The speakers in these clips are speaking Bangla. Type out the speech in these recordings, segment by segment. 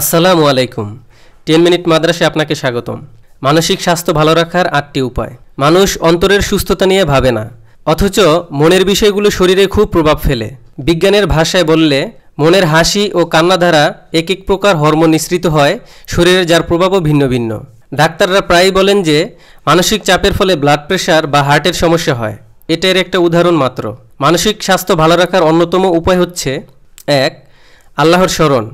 আসসালামু আলাইকুম টেন মিনিট মাদ্রাসে আপনাকে স্বাগতম মানসিক স্বাস্থ্য ভালো রাখার আটটি উপায় মানুষ অন্তরের সুস্থতা নিয়ে ভাবে না অথচ মনের বিষয়গুলো শরীরে খুব প্রভাব ফেলে বিজ্ঞানের ভাষায় বললে মনের হাসি ও কান্নাধারা এক এক প্রকার হরমোন নিঃসৃত হয় শরীরের যার প্রভাবও ভিন্ন ভিন্ন ডাক্তাররা প্রায়ই বলেন যে মানসিক চাপের ফলে ব্লাড প্রেশার বা হার্টের সমস্যা হয় এটার একটা উদাহরণ মাত্র মানসিক স্বাস্থ্য ভালো রাখার অন্যতম উপায় হচ্ছে এক আল্লাহর স্মরণ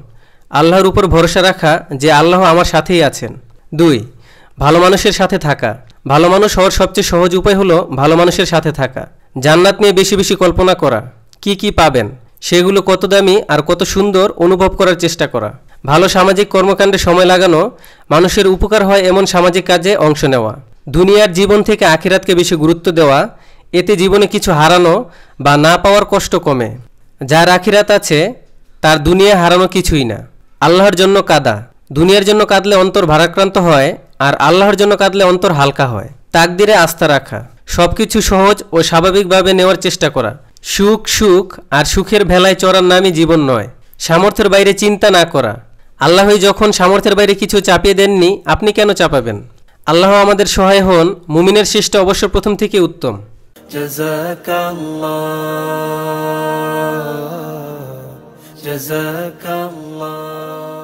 আল্লাহর উপর ভরসা রাখা যে আল্লাহ আমার সাথেই আছেন দুই ভালো মানুষের সাথে থাকা ভালো মানুষ হওয়ার সবচেয়ে সহজ উপায় হলো ভালো মানুষের সাথে থাকা জান্নাত নিয়ে বেশি বেশি কল্পনা করা কি কি পাবেন সেগুলো কত দামি আর কত সুন্দর অনুভব করার চেষ্টা করা ভালো সামাজিক কর্মকাণ্ডে সময় লাগানো মানুষের উপকার হয় এমন সামাজিক কাজে অংশ নেওয়া দুনিয়ার জীবন থেকে আখিরাতকে বেশি গুরুত্ব দেওয়া এতে জীবনে কিছু হারানো বা না পাওয়ার কষ্ট কমে যার আখিরাত আছে তার দুনিয়া হারানো কিছুই না আল্লাহর জন্য কাদা দুনিয়ার জন্য কাঁদলে অন্তর ভারাক্রান্ত হয় আর আল্লাহর জন্য কাঁদলে অন্তর হালকা হয় তাকদিরে আস্থা রাখা সব কিছু সহজ ও স্বাভাবিকভাবে নেওয়ার চেষ্টা করা সুখ সুখ আর সুখের ভেলায় চড়ার নামই জীবন নয় সামর্থ্যের বাইরে চিন্তা না করা আল্লাহই যখন সামর্থ্যের বাইরে কিছু চাপিয়ে দেননি আপনি কেন চাপাবেন আল্লাহ আমাদের সহায় হন মুমিনের সৃষ্ট অবশ্য প্রথম থেকে উত্তম جزاك الله